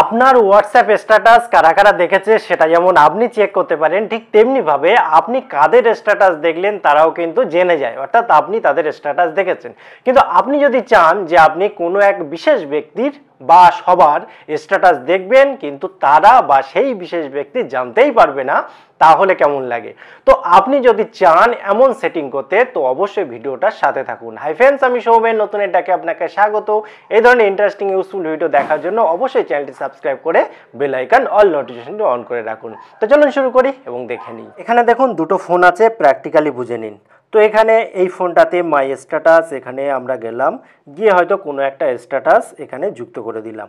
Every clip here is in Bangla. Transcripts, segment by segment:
আপনার হোয়াটসঅ্যাপ স্ট্যাটাস কারা কারা দেখেছে সেটা যেমন আপনি চেক করতে পারেন ঠিক তেমনিভাবে আপনি কাদের স্ট্যাটাস দেখলেন তারাও কিন্তু জেনে যায় অর্থাৎ আপনি তাদের স্ট্যাটাস দেখেছেন কিন্তু আপনি যদি চান যে আপনি কোনো এক বিশেষ ব্যক্তির বা সবার স্ট্যাটাস দেখবেন কিন্তু তারা বা সেই বিশেষ ব্যক্তি জানতেই পারবে না তাহলে কেমন লাগে তো আপনি যদি চান এমন সেটিং করতে তো অবশ্যই ভিডিওটার সাথে থাকুন হাই ফ্রেন্ডস আমি সৌমেন নতুন এটাকে আপনাকে স্বাগত এই ধরনের ইন্টারেস্টিং ইউজফুল ভিডিও দেখার জন্য অবশ্যই চ্যানেলটি সাবস্ক্রাইব করে বেল আইকন অল নোটিফিকেশনটি অন করে রাখুন তো চলুন শুরু করি এবং দেখে নিই এখানে দেখুন দুটো ফোন আছে প্র্যাকটিক্যালি বুঝে নিন তো এখানে এই ফোনটাতে মাই স্ট্যাটাস এখানে আমরা গেলাম গিয়ে হয়তো কোনো একটা স্ট্যাটাস এখানে যুক্ত করে দিলাম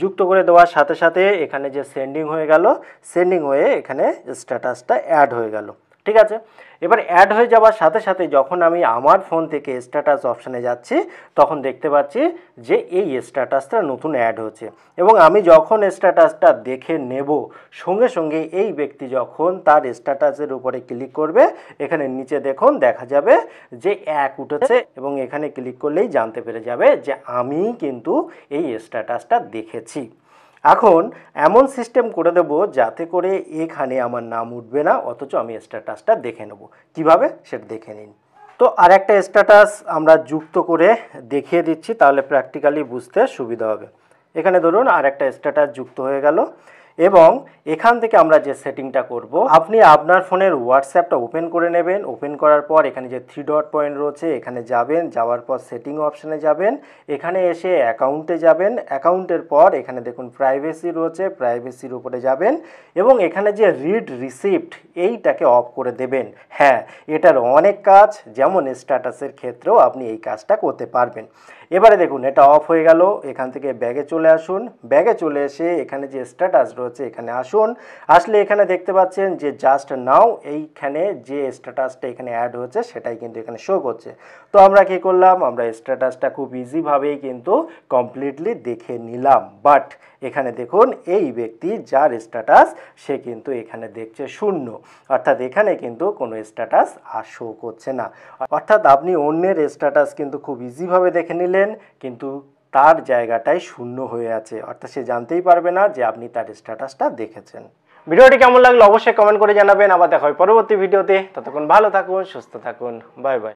যুক্ত করে দেওয়ার সাথে সাথে এখানে যে সেন্ডিং হয়ে গেল সেন্ডিং হয়ে এখানে স্ট্যাটাসটা অ্যাড হয়ে গেল ঠিক আছে এবার অ্যাড হয়ে যাওয়ার সাথে সাথে যখন আমি আমার ফোন থেকে স্ট্যাটাস অপশানে যাচ্ছি তখন দেখতে পাচ্ছি যে এই স্ট্যাটাসটা নতুন অ্যাড হচ্ছে এবং আমি যখন স্ট্যাটাসটা দেখে নেব সঙ্গে সঙ্গে এই ব্যক্তি যখন তার স্ট্যাটাসের উপরে ক্লিক করবে এখানে নিচে দেখুন দেখা যাবে যে এক উঠেছে এবং এখানে ক্লিক করলেই জানতে পেরে যাবে যে আমি কিন্তু এই স্ট্যাটাসটা দেখেছি এখন এমন সিস্টেম করে দেব যাতে করে এখানে আমার নাম উঠবে না অথচ আমি স্ট্যাটাসটা দেখে নেব কিভাবে সেটা দেখে নিন তো আর একটা স্ট্যাটাস আমরা যুক্ত করে দেখিয়ে দিচ্ছি তাহলে প্র্যাকটিক্যালি বুঝতে সুবিধা হবে এখানে ধরুন আর একটা স্ট্যাটাস যুক্ত হয়ে গেল এবং এখান থেকে আমরা যে সেটিংটা করব আপনি আপনার ফোনের হোয়াটসঅ্যাপটা ওপেন করে নেবেন ওপেন করার পর এখানে যে থ্রি ডট পয়েন্ট রয়েছে এখানে যাবেন যাওয়ার পর সেটিং অপশানে যাবেন এখানে এসে অ্যাকাউন্টে যাবেন অ্যাকাউন্টের পর এখানে দেখুন প্রাইভেসি রয়েছে প্রাইভেসির উপরে যাবেন এবং এখানে যে রিড রিসিপ্ট এইটাকে অফ করে দেবেন হ্যাঁ এটার অনেক কাজ যেমন স্ট্যাটাসের ক্ষেত্রেও আপনি এই কাজটা করতে পারবেন এবারে দেখুন এটা অফ হয়ে গেল এখান থেকে ব্যাগে চলে আসুন ব্যাগে চলে এসে এখানে যে স্ট্যাটাস রয়েছে এখানে আসুন আসলে এখানে দেখতে পাচ্ছেন যে জাস্ট নাও এইখানে যে স্ট্যাটাসটা এখানে অ্যাড হচ্ছে সেটাই কিন্তু এখানে শো করছে তো আমরা কি করলাম আমরা স্ট্যাটাসটা খুব ইজিভাবেই কিন্তু কমপ্লিটলি দেখে নিলাম বাট এখানে দেখুন এই ব্যক্তি যার স্ট্যাটাস সে কিন্তু এখানে দেখছে শূন্য অর্থাৎ এখানে কিন্তু কোনো স্ট্যাটাস আর শো করছে না অর্থাৎ আপনি অন্যের স্ট্যাটাস কিন্তু খুব ইজিভাবে দেখে নিলেন কিন্তু তার জায়গাটাই শূন্য হয়ে আছে অর্থাৎ সে জানতেই পারবে না যে আপনি তার স্ট্যাটাসটা দেখেছেন ভিডিওটি কেমন লাগলো অবশ্যই কমেন্ট করে জানাবেন আবার দেখা হয় পরবর্তী ভিডিওতে ততক্ষণ ভালো থাকুন সুস্থ থাকুন বাই বাই